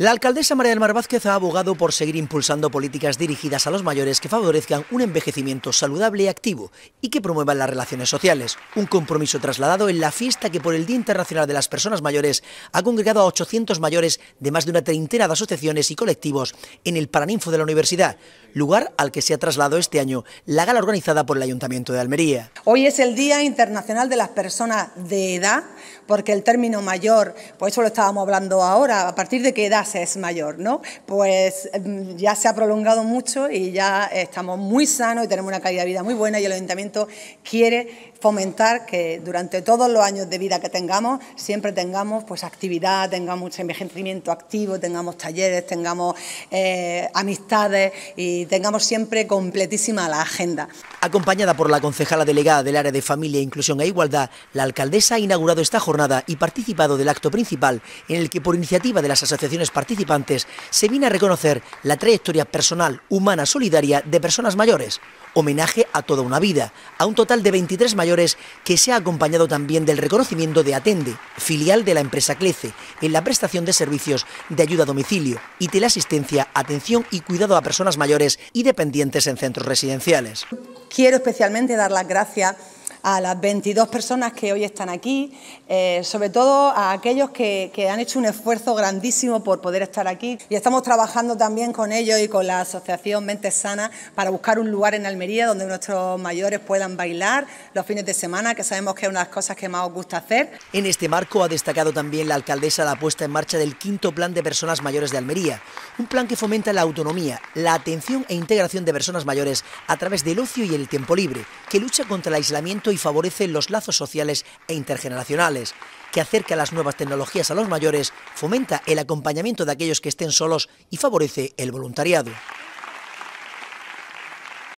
La alcaldesa María del Mar Vázquez ha abogado por seguir impulsando políticas dirigidas a los mayores que favorezcan un envejecimiento saludable y activo y que promuevan las relaciones sociales, un compromiso trasladado en la fiesta que por el Día Internacional de las Personas Mayores ha congregado a 800 mayores de más de una treintena de asociaciones y colectivos en el Paraninfo de la Universidad, lugar al que se ha trasladado este año la gala organizada por el Ayuntamiento de Almería. Hoy es el Día Internacional de las Personas de Edad, porque el término mayor, pues eso lo estábamos hablando ahora, a partir de qué edad es mayor, ¿no? Pues mm, ya se ha prolongado mucho y ya estamos muy sanos y tenemos una calidad de vida muy buena y el ayuntamiento quiere fomentar que durante todos los años de vida que tengamos siempre tengamos pues actividad, tengamos envejecimiento activo, tengamos talleres, tengamos eh, amistades y tengamos siempre completísima la agenda. Acompañada por la concejala delegada del área de familia, e inclusión e igualdad, la alcaldesa ha inaugurado esta jornada y participado del acto principal en el que por iniciativa de las asociaciones participantes se viene a reconocer la trayectoria personal, humana, solidaria de personas mayores. Homenaje a toda una vida, a un total de 23 mayores que se ha acompañado también del reconocimiento de Atende, filial de la empresa Clece, en la prestación de servicios de ayuda a domicilio y teleasistencia, atención y cuidado a personas mayores y dependientes en centros residenciales. Quiero especialmente dar las gracias a las 22 personas que hoy están aquí, eh, sobre todo a aquellos que, han hecho un esfuerzo grandísimo por poder estar aquí. Y estamos trabajando también con ellos y con la Asociación Mente Sana para buscar un lugar en Almería donde nuestros mayores puedan bailar los fines de semana, que sabemos que es una de las cosas que más os gusta hacer. En este marco ha destacado también la alcaldesa la puesta en marcha del quinto plan de personas mayores de Almería, un plan que fomenta la autonomía, la atención e integración de personas mayores a través del ocio y el tiempo libre, que lucha contra el aislamiento y favorece los lazos sociales e intergeneracionales, que acerca las nuevas tecnologías a los mayores, fomenta el acompañamiento de aquellos que estén solos y favorece el voluntariado.